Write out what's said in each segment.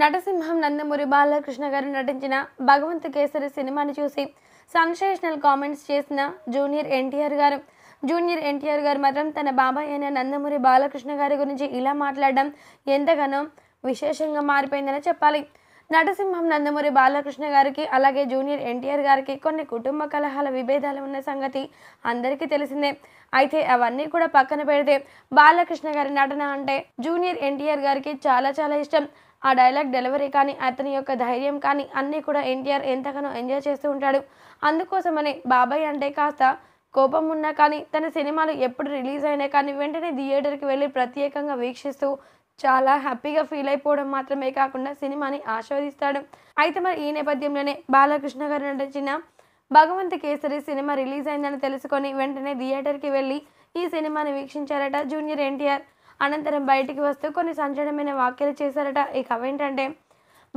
నటసింహం నందమూరి బాలకృష్ణ గారు నటించిన భగవంత్ కేసరి సినిమాని చూసి సన్సేషనల్ కామెంట్స్ చేసిన జూనియర్ ఎన్టీఆర్ గారు జూనియర్ ఎన్టీఆర్ గారు మాత్రం తన బాబాయ్ అయిన నందమూరి బాలకృష్ణ గారి గురించి ఇలా మాట్లాడడం ఎంతగానో విశేషంగా మారిపోయిందని చెప్పాలి నటసింహం నందమూరి బాలకృష్ణ గారికి అలాగే జూనియర్ ఎన్టీఆర్ గారికి కొన్ని కుటుంబ కలహాల విభేదాలు ఉన్న సంగతి అందరికీ తెలిసిందే అయితే అవన్నీ కూడా పక్కన పెడితే బాలకృష్ణ గారి నటన అంటే జూనియర్ ఎన్టీఆర్ గారికి చాలా చాలా ఇష్టం ఆ డైలాగ్ డెలివరీ కానీ అతని యొక్క ధైర్యం కానీ అన్నీ కూడా ఎన్టీఆర్ ఎంతగానో ఎంజాయ్ చేస్తూ ఉంటాడు అందుకోసమని బాబాయ్ అంటే కాస్త కోపం ఉన్నా కానీ తన సినిమాలు ఎప్పుడు రిలీజ్ అయినా కానీ వెంటనే థియేటర్కి వెళ్ళి ప్రత్యేకంగా వీక్షిస్తూ చాలా హ్యాపీగా ఫీల్ అయిపోవడం మాత్రమే కాకుండా సినిమాని ఆస్వాదిస్తాడు అయితే మరి ఈ నేపథ్యంలోనే బాలకృష్ణ గారు నటించిన భగవంత్ కేసరి సినిమా రిలీజ్ అయిందని తెలుసుకొని వెంటనే థియేటర్కి వెళ్ళి ఈ సినిమాని వీక్షించారట జూనియర్ ఎన్టీఆర్ అనంతరం బయటికి వస్తూ కొన్ని సంచలనమైన వ్యాఖ్యలు చేశారట ఇక ఏంటంటే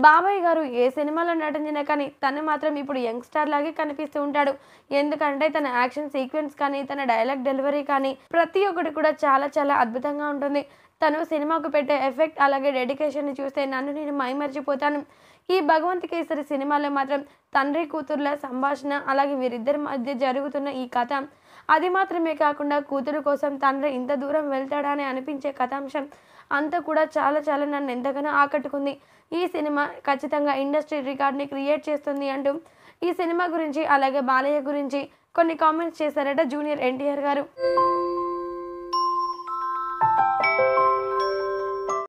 బాబాయ్ గారు ఏ సినిమాలో నటించినా కానీ తను మాత్రం ఇప్పుడు యంగ్స్టార్ లాగే కనిపిస్తూ ఉంటాడు ఎందుకంటే తన యాక్షన్ సీక్వెన్స్ కానీ తన డైలాగ్ డెలివరీ కానీ ప్రతి ఒక్కటి కూడా చాలా చాలా అద్భుతంగా ఉంటుంది తను సినిమాకు పెట్టే ఎఫెక్ట్ అలాగే డెడికేషన్ చూస్తే నన్ను నేను మైమర్చిపోతాను ఈ భగవంత్ కేసరి సినిమాలో మాత్రం తండ్రి కూతుర్ల సంభాషణ అలాగే వీరిద్దరి మధ్య జరుగుతున్న ఈ కథ అది మాత్రమే కాకుండా కూతురు కోసం తండ్రి ఇంత దూరం వెళ్తాడని అనిపించే కథాంశం అంతా కూడా చాలా చాలా నన్ను ఎంతగానో ఆకట్టుకుంది ఈ సినిమా ఖచ్చితంగా ఇండస్ట్రీ రికార్డ్ని క్రియేట్ చేస్తుంది అంటూ ఈ సినిమా గురించి అలాగే బాలయ్య గురించి కొన్ని కామెంట్స్ చేశారట జూనియర్ ఎన్టీఆర్ గారు